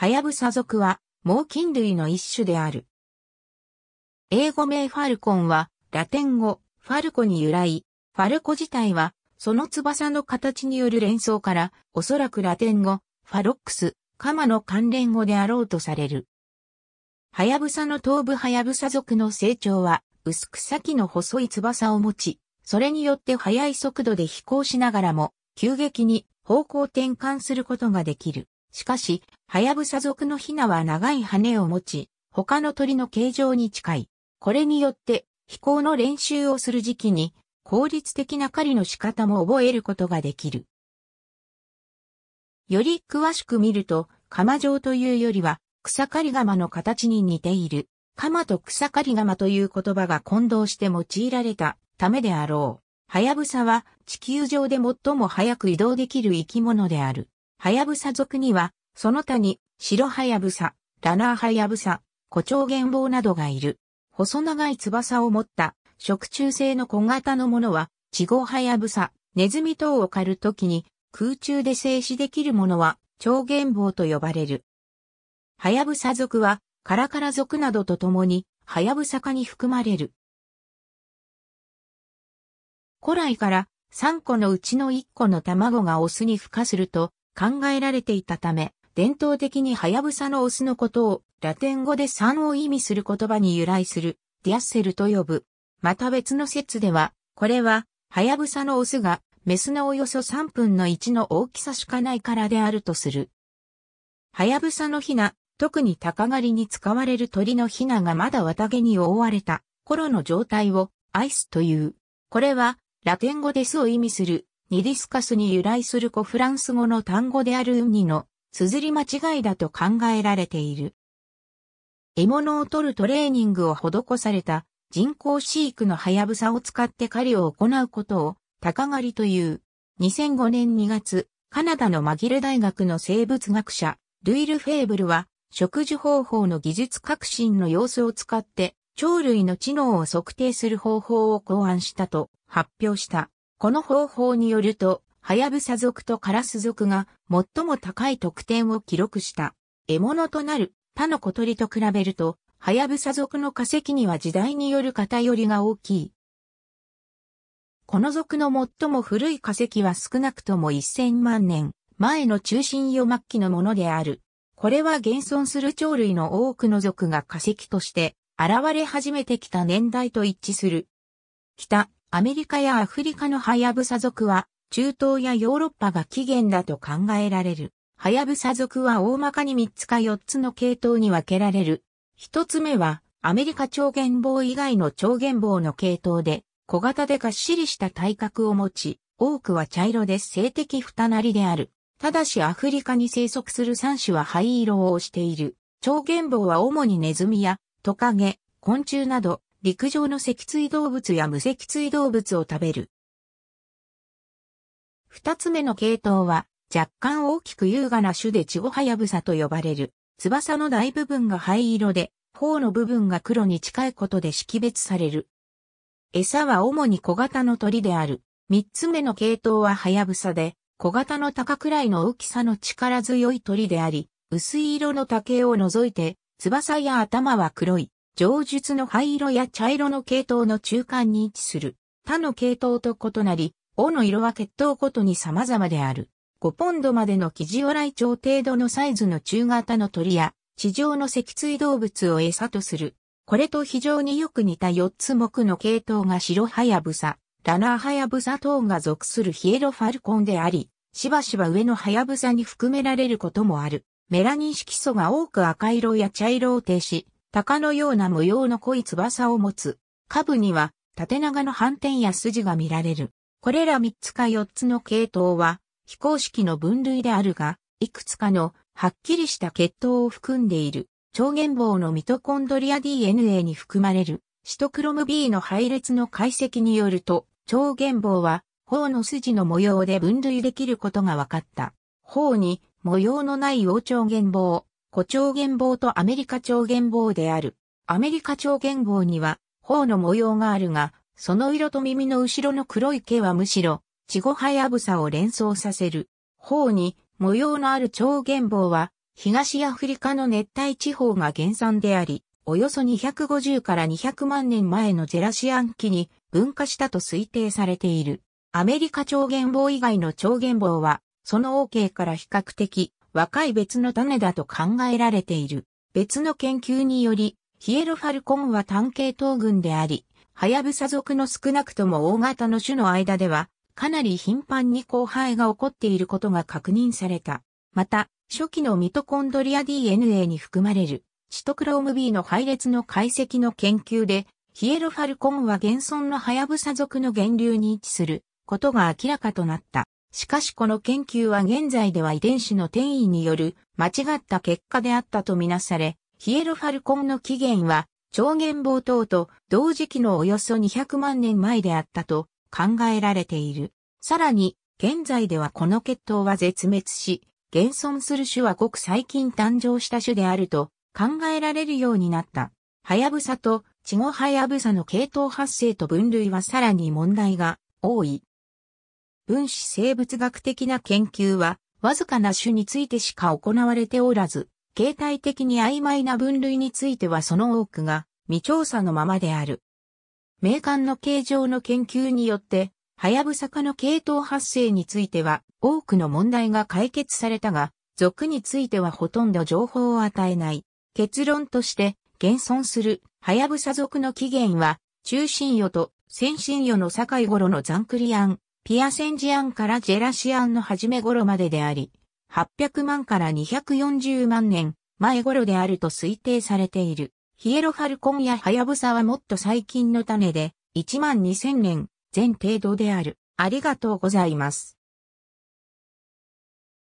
ハヤブサ族は、猛禽類の一種である。英語名ファルコンは、ラテン語、ファルコに由来、ファルコ自体は、その翼の形による連想から、おそらくラテン語、ファロックス、カマの関連語であろうとされる。ハヤブサの頭部ハヤブサ族の成長は、薄く先の細い翼を持ち、それによって速い速度で飛行しながらも、急激に方向転換することができる。しかし、ハヤブサ族のヒナは長い羽を持ち、他の鳥の形状に近い。これによって、飛行の練習をする時期に、効率的な狩りの仕方も覚えることができる。より詳しく見ると、釜状というよりは、草刈り釜の形に似ている。鎌と草刈り釜という言葉が混同して用いられたためであろう。はやぶさは地球上で最も早く移動できる生き物である。はやぶさ族には、その他に、白はやぶさ、ラナーはやぶさ、胡蝶玄望などがいる。細長い翼を持った、食中性の小型のものは、チゴはやぶさ、ネズミ等を狩るときに、空中で静止できるものは、超玄望と呼ばれる。はやぶさ族は、カラカラ族などと共に、はやぶさ科に含まれる。古来から、3個のうちの1個の卵がオスに孵化すると、考えられていたため、伝統的にハヤブサのオスのことをラテン語で3を意味する言葉に由来するディアッセルと呼ぶ。また別の説では、これはハヤブサのオスがメスのおよそ3分の1の大きさしかないからであるとする。ハヤブサのヒナ、特に鷹狩りに使われる鳥のヒナがまだ綿毛に覆われた頃の状態をアイスという。これはラテン語ですを意味するニディスカスに由来する古フランス語の単語であるウニの綴り間違いだと考えられている。獲物を取るトレーニングを施された人工飼育のハヤブサを使って狩りを行うことを鷹狩りという。2005年2月、カナダのマギル大学の生物学者、ルイル・フェーブルは、植樹方法の技術革新の様子を使って、鳥類の知能を測定する方法を考案したと発表した。この方法によると、はやぶさ族とカラス族が最も高い得点を記録した。獲物となる他の小鳥と比べると、はやぶさ族の化石には時代による偏りが大きい。この族の最も古い化石は少なくとも1000万年前の中心予末期のものである。これは現存する鳥類の多くの族が化石として現れ始めてきた年代と一致する。北、アメリカやアフリカのハヤブサ族は、中東やヨーロッパが起源だと考えられる。ハヤブサ族は大まかに3つか4つの系統に分けられる。1つ目は、アメリカ超原棒以外の超原棒の系統で、小型でがっしりした体格を持ち、多くは茶色で性的二なりである。ただしアフリカに生息する三種は灰色をしている。超原棒は主にネズミやトカゲ、昆虫など陸上の脊椎動物や無脊椎動物を食べる。二つ目の系統は、若干大きく優雅な種でチゴハヤブサと呼ばれる。翼の大部分が灰色で、頬の部分が黒に近いことで識別される。餌は主に小型の鳥である。三つ目の系統はハヤブサで、小型の鷹くらいの大きさの力強い鳥であり、薄い色の竹を除いて、翼や頭は黒い。上述の灰色や茶色の系統の中間に位置する他の系統と異なり、尾の色は血統ごとに様々である。5ポンドまでのキジオライチョウ程度のサイズの中型の鳥や地上の脊椎動物を餌とする。これと非常によく似た4つ目の系統が白ハヤブサ、ラナーハヤブサ等が属するヒエロファルコンであり、しばしば上のハヤブサに含められることもある。メラニン色素が多く赤色や茶色を呈し、鷹のような模様の濃い翼を持つ。下部には縦長の反転や筋が見られる。これら3つか4つの系統は非公式の分類であるが、いくつかのはっきりした血統を含んでいる。超原棒のミトコンドリア DNA に含まれるシトクロム B の配列の解析によると、超原棒は頬の筋の模様で分類できることが分かった。頬に模様のない王超原棒、古蝶原棒とアメリカ蝶原棒である。アメリカ蝶原棒には、頬の模様があるが、その色と耳の後ろの黒い毛はむしろ、チゴハヤブサを連想させる。頬に模様のある蝶原棒は、東アフリカの熱帯地方が原産であり、およそ250から200万年前のゼラシアン期に分化したと推定されている。アメリカ蝶原棒以外の蝶原棒は、その OK から比較的若い別の種だと考えられている。別の研究により、ヒエロファルコンは単系統群であり、ハヤブサ属の少なくとも大型の種の間では、かなり頻繁に交配が起こっていることが確認された。また、初期のミトコンドリア DNA に含まれる、シトクローム B の配列の解析の研究で、ヒエロファルコンは現存のハヤブサ属の源流に位置することが明らかとなった。しかしこの研究は現在では遺伝子の転移による間違った結果であったとみなされ、ヒエロファルコンの起源は、超原冒等と同時期のおよそ200万年前であったと考えられている。さらに、現在ではこの血統は絶滅し、現存する種はごく最近誕生した種であると考えられるようになった。ハヤブサとチゴハヤブサの系統発生と分類はさらに問題が多い。分子生物学的な研究は、わずかな種についてしか行われておらず、形態的に曖昧な分類についてはその多くが未調査のままである。名鑑の形状の研究によって、はやぶさかの系統発生については多くの問題が解決されたが、属についてはほとんど情報を与えない。結論として、現存するはやぶさ属の起源は、中心魚と先進与の境頃のザンクリアンピアセンジアンからジェラシアンの初め頃までであり、800万から240万年前頃であると推定されている。ヒエロファルコンやハヤブサはもっと最近の種で、1万2000年前程度である。ありがとうございます。